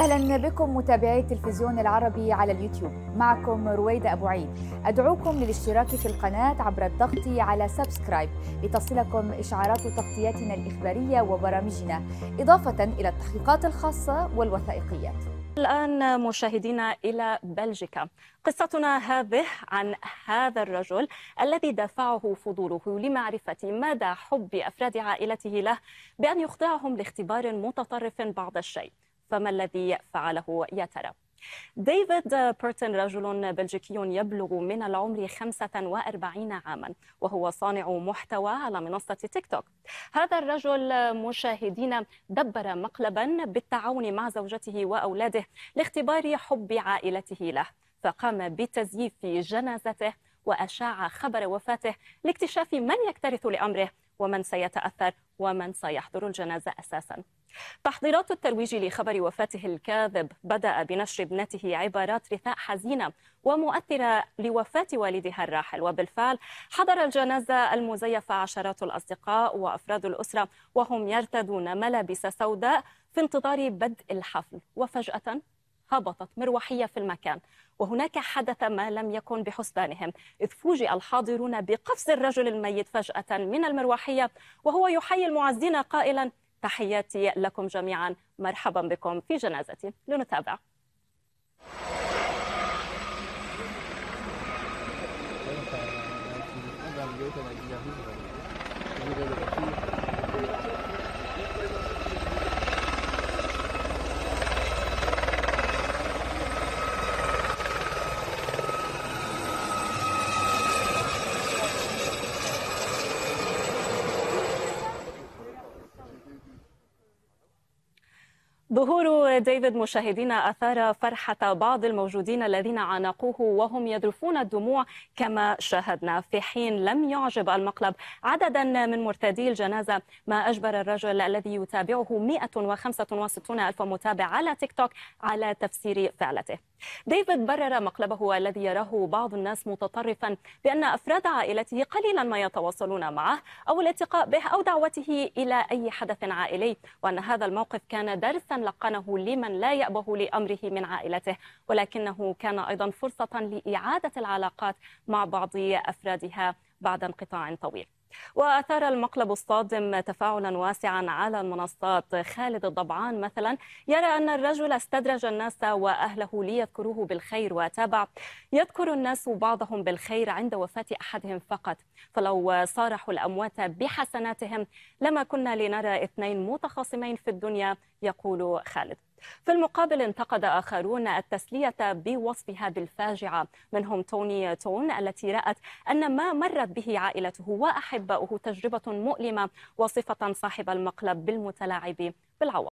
اهلا بكم متابعي التلفزيون العربي على اليوتيوب معكم رويدة ابو عيد ادعوكم للاشتراك في القناه عبر الضغط على سبسكرايب لتصلكم اشعارات تغطياتنا الاخباريه وبرامجنا اضافه الى التحقيقات الخاصه والوثائقيات الآن مشاهدينا إلى بلجيكا قصتنا هذه عن هذا الرجل الذي دفعه فضوله لمعرفة مدى حب أفراد عائلته له بأن يخضعهم لاختبار متطرف بعض الشيء فما الذي فعله يا ترى؟ ديفيد بيرتن رجل بلجيكي يبلغ من العمر 45 عاما وهو صانع محتوى على منصة تيك توك هذا الرجل مشاهدين دبر مقلبا بالتعاون مع زوجته وأولاده لاختبار حب عائلته له فقام بتزييف جنازته وأشاع خبر وفاته لاكتشاف من يكترث لأمره ومن سيتأثر ومن سيحضر الجنازة أساساً تحضيرات الترويج لخبر وفاته الكاذب بدأ بنشر ابنته عبارات رثاء حزينة ومؤثرة لوفاة والدها الراحل وبالفعل حضر الجنازة المزيفة عشرات الأصدقاء وأفراد الأسرة وهم يرتدون ملابس سوداء في انتظار بدء الحفل وفجأة هبطت مروحية في المكان وهناك حدث ما لم يكن بحسبانهم إذ فوجئ الحاضرون بقفز الرجل الميت فجأة من المروحية وهو يحيي المعزين قائلا تحياتي لكم جميعا مرحبا بكم في جنازتي لنتابع ظهور ديفيد مشاهدينا أثار فرحة بعض الموجودين الذين عانقوه وهم يذرفون الدموع كما شاهدنا في حين لم يعجب المقلب عددا من مرتدي الجنازة ما أجبر الرجل الذي يتابعه 165 ألف متابع على تيك توك على تفسير فعلته ديفيد برر مقلبه الذي يراه بعض الناس متطرفا بأن أفراد عائلته قليلا ما يتواصلون معه أو الالتقاء به أو دعوته إلى أي حدث عائلي وأن هذا الموقف كان درسا لقنه لمن لا يأبه لأمره من عائلته ولكنه كان أيضا فرصة لإعادة العلاقات مع بعض أفرادها بعد انقطاع طويل وأثار المقلب الصادم تفاعلا واسعا على المنصات خالد الضبعان مثلا يرى أن الرجل استدرج الناس وأهله ليذكروه بالخير وتابع يذكر الناس بعضهم بالخير عند وفاة أحدهم فقط فلو صارحوا الأموات بحسناتهم لما كنا لنرى اثنين متخاصمين في الدنيا يقول خالد في المقابل انتقد آخرون التسلية بوصفها بالفاجعة منهم توني تون التي رأت أن ما مرت به عائلته وأحباؤه تجربة مؤلمة وصفة صاحب المقلب بالمتلاعب بالعواطف